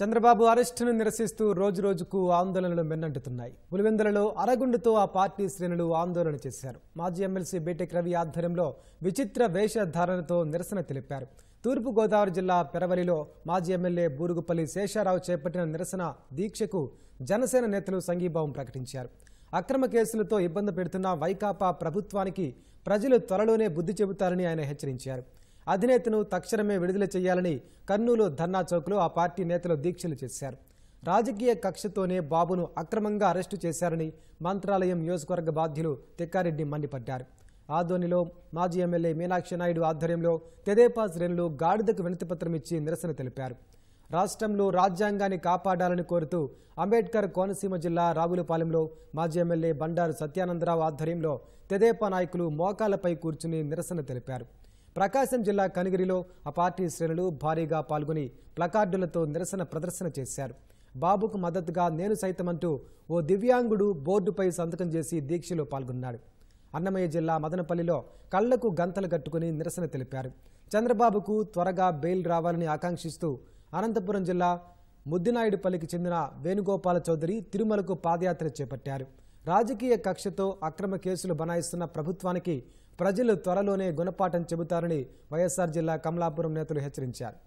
చంద్రబాబు అరెస్టును నిరసిస్తూ రోజురోజుకు ఆందోళనలు మిన్నంటున్నాయి పులివెందులలో అరగుండుతో ఆ పార్టీ శ్రేణులు ఆందోళన చేశారు మాజీ ఎమ్మెల్సీ బీటెక్ రవి ఆధ్వర్యంలో విచిత్ర వేషధారణతో నిరసన తెలిపారు తూర్పుగోదావరి జిల్లా పెరవలిలో మాజీ ఎమ్మెల్యే బూరుగుపల్లి శేషారావు చేపట్టిన నిరసన దీక్షకు జనసేన నేతలు సంఘీభావం ప్రకటించారు అక్రమ కేసులతో ఇబ్బంది పెడుతున్న వైకాపా ప్రభుత్వానికి ప్రజలు త్వరలోనే బుద్ధి చెబుతారని ఆయన హెచ్చరించారు అధినేతను తక్షణమే విడుదల చేయాలని కర్నూలు ధర్నా చౌక్లో ఆ పార్టీ నేతలు దీక్షలు చేశారు రాజకీయ కక్షతోనే బాబును అక్రమంగా అరెస్టు చేశారని మంత్రాలయం నియోజకవర్గ బాధ్యులు తిక్కారెడ్డి మండిపడ్డారు ఆదోనిలో మాజీ ఎమ్మెల్యే మీనాక్షి నాయుడు ఆధ్వర్యంలో తెదేపా శ్రేణులు గాడిదకు వినతిపత్రం ఇచ్చి నిరసన తెలిపారు రాష్ట్రంలో రాజ్యాంగాన్ని కాపాడాలని కోరుతూ అంబేద్కర్ కోనసీమ జిల్లా రావులపాలెంలో మాజీ ఎమ్మెల్యే బండారు సత్యానందరావు ఆధ్వర్యంలో తెదేపా నాయకులు మోకాలపై కూర్చుని నిరసన తెలిపారు ప్రకాశం జిల్లా కనిగిరిలో ఆ పార్టీ శ్రేణులు భారీగా పాల్గొని ప్లకార్డులతో నిరసన ప్రదర్శన చేశారు బాబుకు మద్దతుగా నేను సైతమంటూ ఓ దివ్యాంగుడు బోర్డుపై సంతకం చేసి దీక్షలో పాల్గొన్నాడు అన్నమయ్య జిల్లా మదనపల్లిలో కళ్లకు గంతలు కట్టుకుని నిరసన తెలిపారు చంద్రబాబుకు త్వరగా బెయిల్ రావాలని ఆకాంక్షిస్తూ అనంతపురం జిల్లా ముద్దినాయుడుపల్లికి చెందిన వేణుగోపాల చౌదరి తిరుమలకు పాదయాత్ర చేపట్టారు రాజకీయ కక్షతో అక్రమ కేసులు బనాయిస్తున్న ప్రభుత్వానికి ప్రజలు త్వరలోనే గుణపాఠం చెబుతారని వైఎస్సార్ జిల్లా కమలాపురం నేతలు హెచ్చరించారు